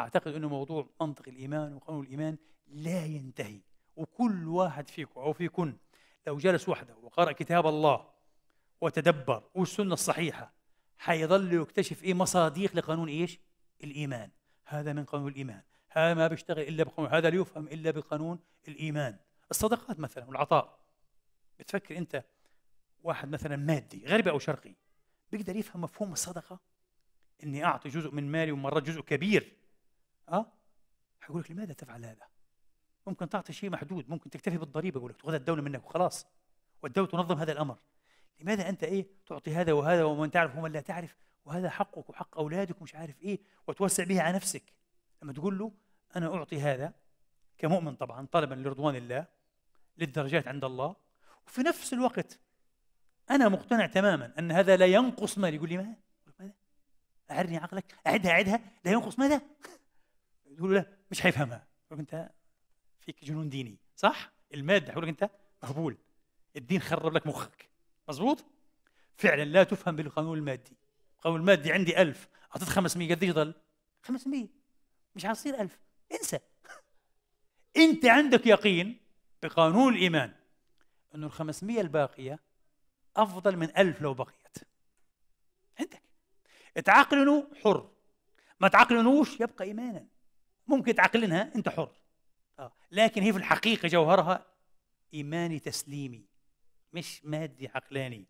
أعتقد أنه موضوع منطق الإيمان وقانون الإيمان لا ينتهي وكل واحد فيكم أو فيكن لو جلس وحده وقرأ كتاب الله وتدبر والسنة الصحيحة حيظل يكتشف إيه مصاديق لقانون إيش؟ الإيمان هذا من قانون الإيمان هذا ما بيشتغل إلا بقانون هذا لا يفهم إلا بقانون الإيمان الصدقات مثلا والعطاء بتفكر أنت واحد مثلا مادي غربي أو شرقي بيقدر يفهم مفهوم الصدقة إني أعطي جزء من مالي ومرات جزء كبير اه حيقول لك لماذا تفعل هذا؟ ممكن تعطي شيء محدود ممكن تكتفي بالضريبه يقول لك تاخذها الدوله منك وخلاص والدوله تنظم هذا الامر لماذا انت ايه تعطي هذا وهذا ومن تعرف ومن لا تعرف وهذا حقك وحق اولادك ومش عارف ايه وتوسع به على نفسك لما تقول له انا اعطي هذا كمؤمن طبعا طلبا لرضوان الله للدرجات عند الله وفي نفس الوقت انا مقتنع تماما ان هذا لا ينقص مالي يقول لي ما ماذا اعرني عقلك اعدها اعدها لا ينقص ماذا تقول له مش هيفهمها يقول انت فيك جنون ديني صح الماده يقول انت مهبول الدين خرب لك مخك مظبوط فعلا لا تفهم بالقانون المادي القانون المادي عندي 1000 اعطيت 500 قد يضل 500 مش حتصير 1000 انسى انت عندك يقين بقانون الايمان انه ال 500 الباقيه افضل من 1000 لو بقيت عندك تعقل حر ما تعقلنوش يبقى ايمانا ممكن تعقلنها انت حر آه. لكن هي في الحقيقه جوهرها ايماني تسليمي مش مادي عقلاني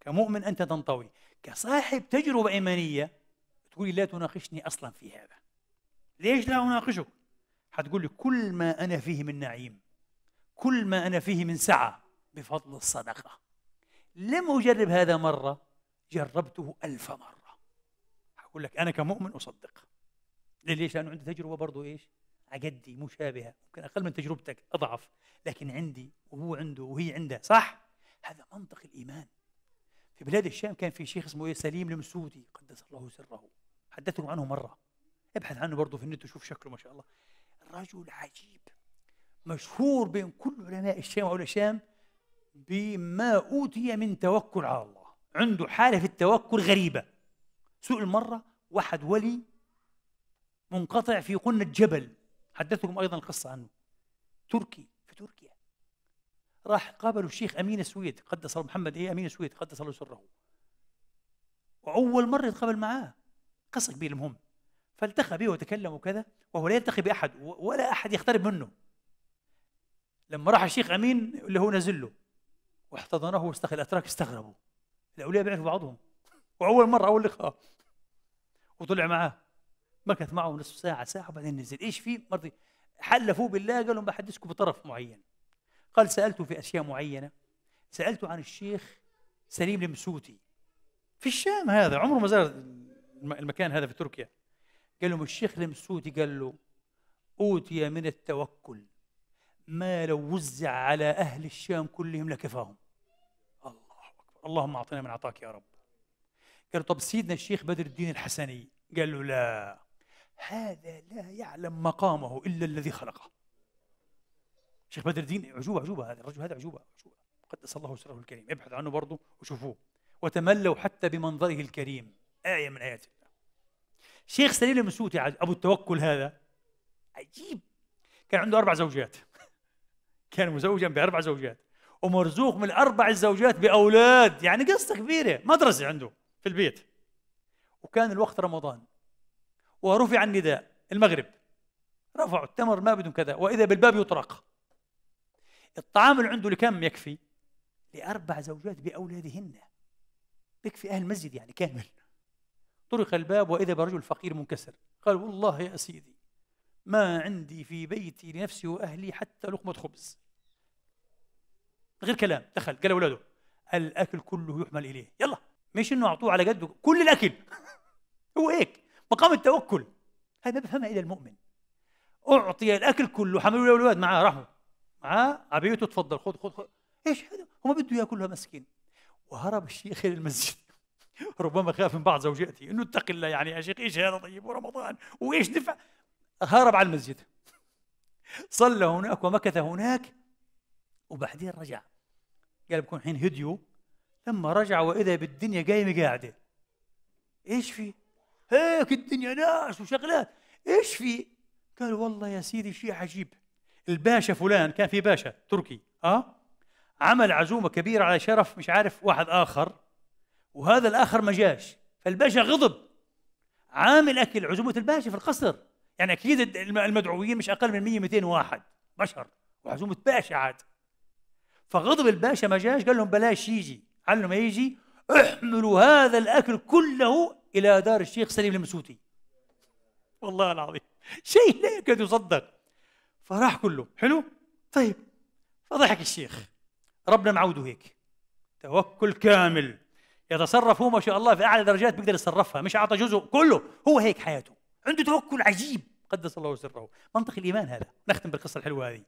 كمؤمن انت تنطوي كصاحب تجربه ايمانيه لي لا تناقشني اصلا في هذا ليش لا اناقشك حتقول لي كل ما انا فيه من نعيم كل ما انا فيه من سعه بفضل الصدقه لم اجرب هذا مره جربته الف مره حقول لك انا كمؤمن اصدق ليش؟ لانه عندي تجربه برضه ايش؟ عقدي مشابهه ممكن اقل من تجربتك اضعف لكن عندي وهو عنده وهي عندها صح؟ هذا منطق الايمان في بلاد الشام كان في شيخ اسمه إيه؟ سليم المسودي قدس الله سره حدثتكم عنه مره ابحث عنه برضه في النت وشوف شكله ما شاء الله رجل عجيب مشهور بين كل علماء الشام او الشام بما اوتي من توكل على الله عنده حاله في التوكل غريبه سئل مره واحد ولي منقطع في قنة جبل حدثكم أيضا القصة عنه تركي في تركيا راح قابلوا الشيخ أمين السويد قدس الله محمد إيه أمين السويد قدس الله سره وأول مرة يتقابل معاه قصة كبيرة المهم فالتقى به وتكلم وكذا وهو لا يلتقي بأحد ولا أحد يقترب منه لما راح الشيخ أمين اللي هو نزل له واحتضنه واستخل الأتراك استغربوا الأولياء بيعرفوا بعضهم وأول مرة أول لقاء وطلع معاه مكث معه نصف ساعه ساعه وبعدين نزل ايش فيه مرضي حلفوه بالله قال لهم بحدثكم بطرف معين قال سالته في اشياء معينه سالته عن الشيخ سليم المسوتي في الشام هذا عمره ما زار المكان هذا في تركيا قال لهم الشيخ المسوتي قال له اوتي من التوكل ما لو وزع على اهل الشام كلهم لكفاهم الله اكبر اللهم اعطنا من اعطاك يا رب قال طب سيدنا الشيخ بدر الدين الحسني قال له لا هذا لا يعلم مقامه إلا الذي خلقه شيخ بدر الدين عجوبة عجوبة هذا الرجل هذا عجوبة عجوبة قدس الله سره الكريم ابحث عنه برضه وشوفوه وتملوا حتى بمنظره الكريم آية من آيات الله شيخ سليم المسوتي أبو التوكل هذا عجيب كان عنده أربع زوجات كان مزوجا بأربع زوجات ومرزوق من أربع الزوجات بأولاد يعني قصة كبيرة مدرسة عنده في البيت وكان الوقت رمضان ورفع النداء المغرب رفعوا التمر ما بدهم كذا وإذا بالباب يطرق الطعام اللي عنده لكم يكفي لأربع زوجات بأولادهن بكفي أهل المسجد يعني كامل طرق الباب وإذا برجل فقير منكسر قال والله يا سيدي ما عندي في بيتي لنفسي وأهلي حتى لقمة خبز غير كلام دخل قال أولاده الأكل كله يحمل إليه يلا مش إنه أعطوه على قده كل الأكل هو هيك مقام التوكل هذا بفهمها إلى المؤمن أعطي الأكل كله حملوا له الولاد معاه راحوا معاه عبيته تفضل خذ خذ خذ ايش هذا؟ هو ما بده ياكلها مسكين وهرب الشيخ الى المسجد ربما خاف من بعض زوجاته انه اتق الله يعني يا شيخ ايش هذا طيب ورمضان وايش دفع هرب على المسجد صلى هناك ومكث هناك وبعدين رجع قال بكون حين هديو لما رجع واذا بالدنيا قايمه قاعده ايش في؟ هيك الدنيا ناس وشغلات ايش في؟ قال والله يا سيدي شيء عجيب الباشا فلان كان في باشا تركي اه عمل عزومه كبيره على شرف مش عارف واحد اخر وهذا الاخر ما جاش فالباشا غضب عامل اكل عزومه الباشا في القصر يعني اكيد المدعوين مش اقل من 100 200 واحد بشر وعزومه باشا عاد فغضب الباشا ما جاش قال لهم بلاش يجي قال ما يجي احملوا هذا الاكل كله إلى دار الشيخ سليم المسوتي والله العظيم شيء لا يكاد يصدق فراح كله حلو طيب فضحك الشيخ ربنا معوده هيك توكل كامل يتصرف هو ما شاء الله في اعلى درجات بيقدر يتصرفها مش اعطى جزء كله هو هيك حياته عنده توكل عجيب قدس الله سره منطق الايمان هذا نختم بالقصه الحلوه هذه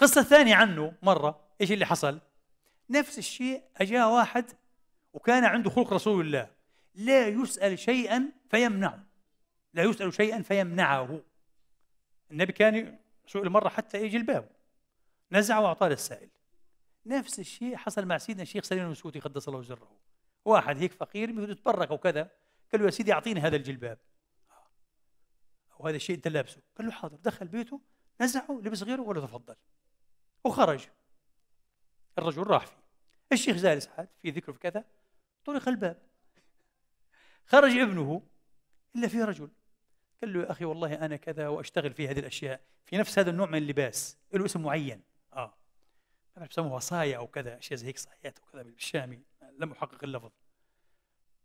قصة ثانية عنه مره ايش اللي حصل نفس الشيء اجاه واحد وكان عنده خلق رسول الله لا يسأل شيئا فيمنعه لا يسأل شيئا فيمنعه النبي كان سئل مرة حتى يجي الباب نزع وأعطاه للسائل نفس الشيء حصل مع سيدنا الشيخ سليم المسعودي قدس الله سره واحد هيك فقير بده يتبرك وكذا قال له يا سيدي أعطيني هذا الجلباب آه. أو هذا الشيء أنت لابسه قال له حاضر دخل بيته نزعه لبس غيره ولا تفضل وخرج الرجل راح فيه الشيخ جالس سعد في ذكره في كذا طرق الباب خرج ابنه إلا في رجل قال له يا أخي والله أنا كذا وأشتغل في هذه الأشياء في نفس هذا النوع من اللباس له اسم معين آه ما أنا بسموه وصايا أو كذا أشياء زي هيك صايات أو كذا بالشامي لم أحقق اللفظ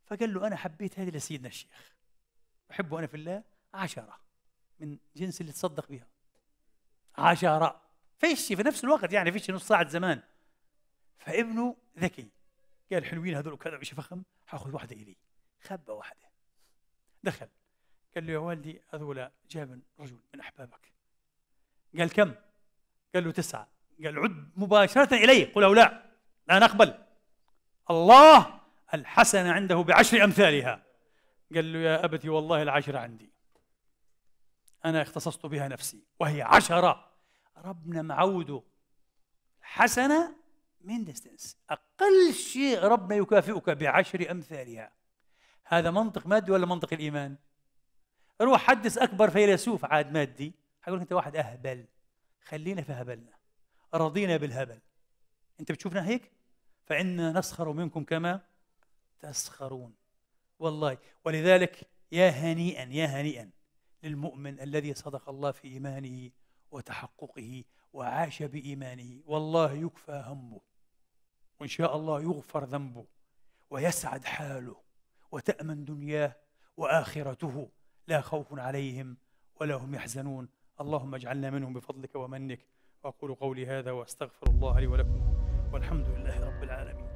فقال له أنا حبيت هذه لسيدنا الشيخ أحبه أنا في الله عشرة من جنس اللي تصدق بها عشرة فيش في نفس الوقت يعني فيش نص ساعة زمان فابنه ذكي قال حلوين هذول كذا شيء فخم حاخذ واحدة إلي خبة وحده دخل قال له يا والدي هذولا جابن رجل من أحبابك قال كم؟ قال له تسعة قال عد مباشرة إلي قل أو لا لا نقبل الله الحسنة عنده بعشر أمثالها قال له يا أبتي والله العشرة عندي أنا اختصصت بها نفسي وهي عشرة ربنا معوده حسنة من ديستنس أقل شيء ربنا يكافئك بعشر أمثالها هذا منطق مادي ولا منطق الإيمان؟ روح حدث أكبر فيلسوف عاد مادي حيقول أنت واحد أهبل خلينا في هبلنا رضينا بالهبل أنت بتشوفنا هيك؟ فإنا نسخر منكم كما تسخرون والله ولذلك يا هنيئا يا هنيئا للمؤمن الذي صدق الله في إيمانه وتحققه وعاش بإيمانه والله يكفى همه وإن شاء الله يغفر ذنبه ويسعد حاله وتأمن دنياه وآخرته لا خوف عليهم ولا هم يحزنون اللهم اجعلنا منهم بفضلك ومنك وأقول قولي هذا وأستغفر الله لي ولكم والحمد لله رب العالمين